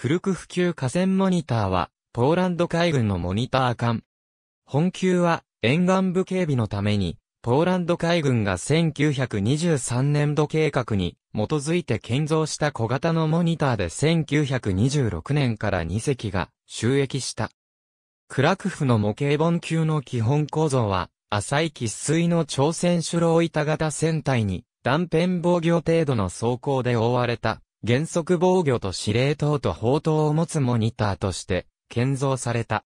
クルクフ級河川モニターは、ポーランド海軍のモニター艦。本級は、沿岸部警備のために、ポーランド海軍が1923年度計画に基づいて建造した小型のモニターで1926年から2隻が収益した。クラクフの模型本級の基本構造は、浅い喫水の朝鮮主老板型船体に断片防御程度の装甲で覆われた原則防御と司令塔と砲塔を持つモニターとして建造された。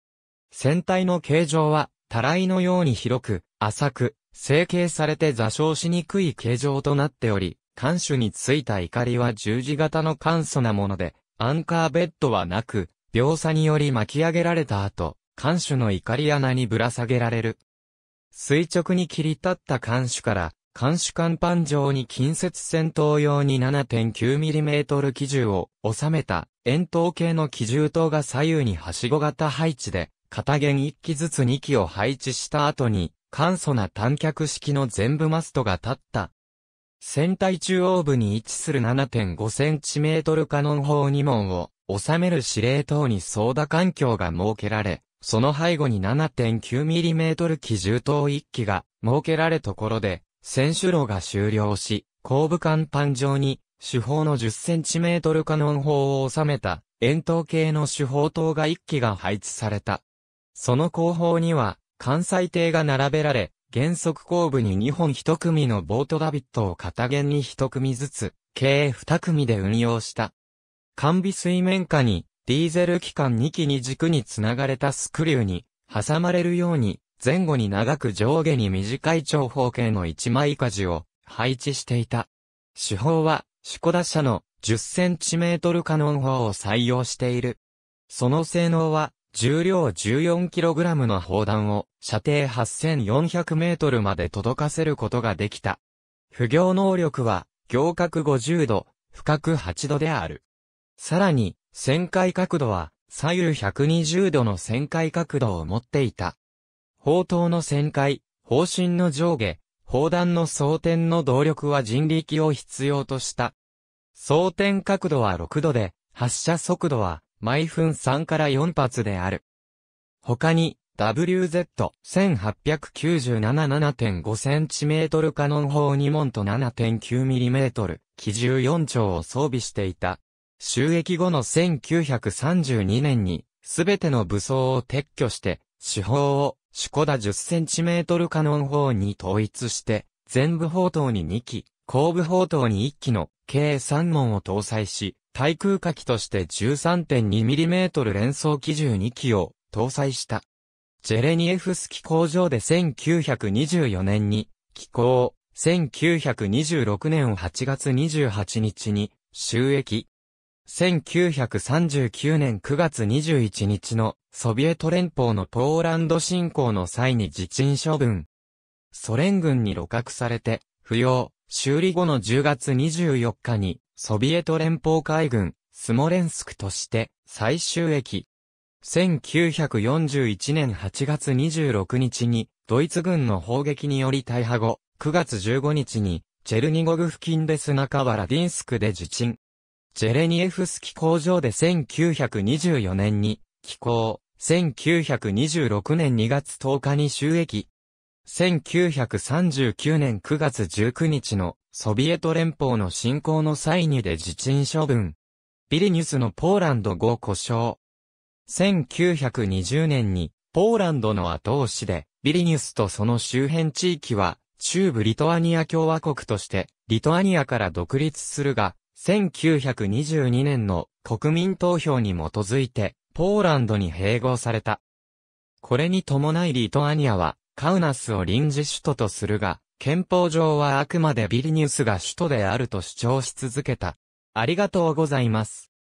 船体の形状は、たらいのように広く、浅く、成形されて座礁しにくい形状となっており、艦首についた怒りは十字型の簡素なもので、アンカーベッドはなく、秒差により巻き上げられた後、艦首の怒り穴にぶら下げられる。垂直に切り立った艦首から、監視甲板上に近接戦闘用に 7.9mm 機銃を収めた円筒形の機銃塔が左右にはしご型配置で、片弦1機ずつ2機を配置した後に、簡素な短脚式の全部マストが立った。船体中央部に位置する 7.5cm カノン砲2門を収める司令塔に操舵環境が設けられ、その背後に 7.9mm 機銃塔1機が設けられところで、選手炉が終了し、後部甲板上に、主砲の1 0トルカノン砲を収めた、円筒形の主砲塔が1機が配置された。その後方には、関西艇が並べられ、原則後部に2本1組のボートダビットを片弦に1組ずつ、計2組で運用した。完備水面下に、ディーゼル機関2機に軸につながれたスクリューに、挟まれるように、前後に長く上下に短い長方形の一枚舵を配置していた。手法は、シコダ社の10センチメートルカノン砲を採用している。その性能は、重量 14kg の砲弾を射程 8400m まで届かせることができた。不行能力は、行角50度、深角8度である。さらに、旋回角度は、左右120度の旋回角度を持っていた。砲塔の旋回、砲身の上下、砲弾の装填の動力は人力を必要とした。装填角度は6度で、発射速度は毎分3から4発である。他に、w z 1 8 9 7 7トルカノン砲2門と7 9トル、機銃4丁を装備していた。収益後の1932年に、すべての武装を撤去して、手法を、四コダ 10cm カノン砲に統一して、全部砲塔に2機、後部砲塔に1機の計3門を搭載し、対空火器として 13.2mm 連装機銃2機を搭載した。ジェレニエフスキ工場で1924年に寄港、1926年8月28日に収益、1939年9月21日のソビエト連邦のポーランド侵攻の際に自陳処分。ソ連軍に露獲されて、不要、修理後の10月24日にソビエト連邦海軍、スモレンスクとして最終駅。1941年8月26日にドイツ軍の砲撃により大破後、9月15日にチェルニゴグ付近で砂川ラディンスクで自陳。ジェレニエフスキ工場で1924年に、寄港、1926年2月10日に収益。1939年9月19日のソビエト連邦の侵攻の際にで自陳処分。ビリニュスのポーランド号故障。1920年にポーランドの後押しでビリニュスとその周辺地域は中部リトアニア共和国としてリトアニアから独立するが1922年の国民投票に基づいて、ポーランドに併合された。これに伴いリトアニアは、カウナスを臨時首都とするが、憲法上はあくまでビリニュスが首都であると主張し続けた。ありがとうございます。